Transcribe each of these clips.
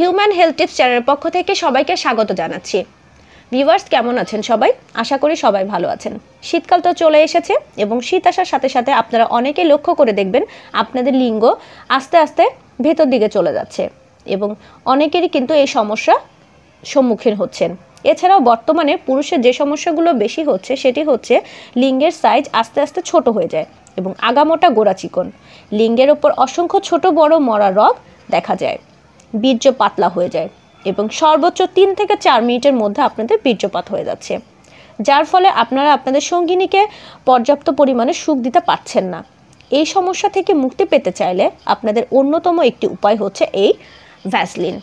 human health tips চ্যানেলের পক্ষ থেকে সবাইকে স্বাগত জানাচ্ছি ভিউয়ার্স কেমন আছেন সবাই আশা করি সবাই ভালো আছেন শীতকাল তো চলে এসেছে এবং শীত আসার সাথে সাথে আপনারা অনেকে লক্ষ্য করে দেখবেন আপনাদের লিঙ্গ আস্তে আস্তে ভেতর দিকে চলে যাচ্ছে এবং অনেকেরই কিন্তু এই সমস্যা সম্মুখীন হচ্ছেন এছাড়াও বর্তমানে পুরুষের যে সমস্যাগুলো বেশি হচ্ছে সেটি হচ্ছে লিঙ্গের সাইজ আস্তে আস্তে ছোট হয়ে যায় এবং আগামোটা গোড়া চিকন লিঙ্গের ওপর অসংখ্য ছোট বড় মরা রগ দেখা যায় বীর্য পাতলা হয়ে যায় এবং সর্বোচ্চ তিন থেকে চার মিনিটের মধ্যে আপনাদের বীর্যপাত হয়ে যাচ্ছে যার ফলে আপনারা আপনাদের সঙ্গিনীকে পর্যাপ্ত পরিমাণে সুখ দিতে পারছেন না এই সমস্যা থেকে মুক্তি পেতে চাইলে আপনাদের অন্যতম একটি উপায় হচ্ছে এই ভ্যাসলিন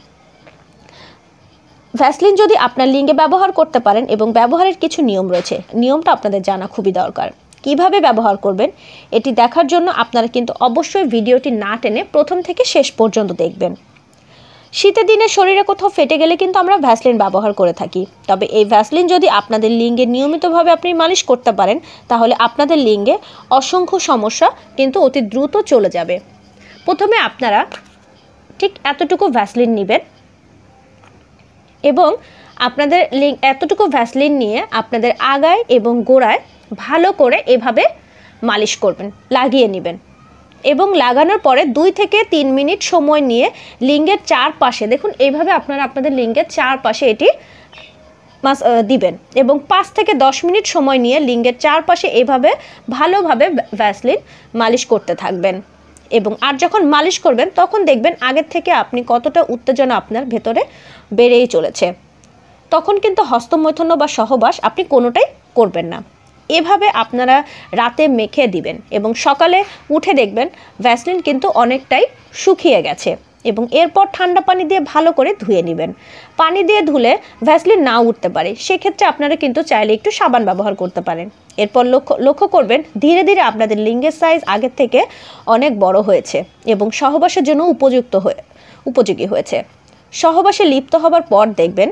ভ্যাসলিন যদি আপনার লিঙ্গে ব্যবহার করতে পারেন এবং ব্যবহারের কিছু নিয়ম রয়েছে নিয়মটা আপনাদের জানা খুবই দরকার কিভাবে ব্যবহার করবেন এটি দেখার জন্য আপনারা কিন্তু অবশ্যই ভিডিওটি না টেনে প্রথম থেকে শেষ পর্যন্ত দেখবেন শীতের দিনে শরীরে কোথাও ফেটে গেলে কিন্তু আমরা ভ্যাসলিন ব্যবহার করে থাকি তবে এই ভ্যাসলিন যদি আপনাদের লিঙ্গে নিয়মিতভাবে আপনি মালিশ করতে পারেন তাহলে আপনাদের লিঙ্গে অসংখ্য সমস্যা কিন্তু অতি দ্রুত চলে যাবে প্রথমে আপনারা ঠিক এতটুকু ভ্যাসলিন নেবেন এবং আপনাদের লিঙ্গ এতটুকু ভ্যাসলিন নিয়ে আপনাদের আগায় এবং গোড়ায় ভালো করে এভাবে মালিশ করবেন লাগিয়ে নেবেন এবং লাগানোর পরে দুই থেকে তিন মিনিট সময় নিয়ে লিঙ্গের চারপাশে দেখুন এইভাবে আপনারা আপনাদের লিঙ্গের চারপাশে এটি মাস দিবেন এবং পাঁচ থেকে দশ মিনিট সময় নিয়ে লিঙ্গের চারপাশে এভাবে ভালোভাবে ভ্যাসলিন মালিশ করতে থাকবেন এবং আর যখন মালিশ করবেন তখন দেখবেন আগের থেকে আপনি কতটা উত্তেজনা আপনার ভেতরে বেড়েই চলেছে তখন কিন্তু হস্তমৈথন্য বা সহবাস আপনি কোনোটাই করবেন না এভাবে আপনারা রাতে মেখে দিবেন এবং সকালে উঠে দেখবেন ভ্যাসলিন কিন্তু অনেকটাই শুকিয়ে গেছে এবং এরপর ঠান্ডা পানি দিয়ে ভালো করে ধুয়ে নেবেন পানি দিয়ে ধুলে ভ্যাসলিন না উঠতে পারে সেক্ষেত্রে আপনারা কিন্তু চাইলে একটু সাবান ব্যবহার করতে পারেন এরপর লক্ষ্য লক্ষ্য করবেন ধীরে ধীরে আপনাদের লিঙ্গের সাইজ আগের থেকে অনেক বড় হয়েছে এবং সহবাসের জন্য উপযুক্ত হয়ে উপযোগী হয়েছে সহবাসে লিপ্ত হবার পর দেখবেন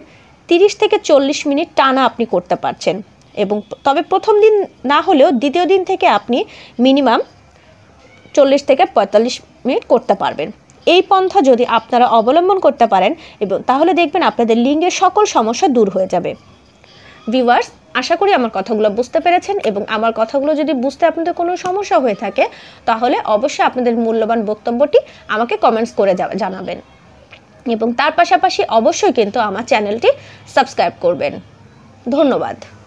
তিরিশ থেকে চল্লিশ মিনিট টানা আপনি করতে পারছেন এবং তবে প্রথম দিন না হলেও দ্বিতীয় দিন থেকে আপনি মিনিমাম চল্লিশ থেকে পঁয়তাল্লিশ মিনিট করতে পারবেন এই পন্থা যদি আপনারা অবলম্বন করতে পারেন এবং তাহলে দেখবেন আপনাদের লিঙ্গের সকল সমস্যা দূর হয়ে যাবে ভিউয়ার্স আশা করি আমার কথাগুলো বুঝতে পেরেছেন এবং আমার কথাগুলো যদি বুঝতে আপনাদের কোনো সমস্যা হয়ে থাকে তাহলে অবশ্যই আপনাদের মূল্যবান বক্তব্যটি আমাকে কমেন্টস করে জানাবেন এবং তার পাশাপাশি অবশ্যই কিন্তু আমার চ্যানেলটি সাবস্ক্রাইব করবেন ধন্যবাদ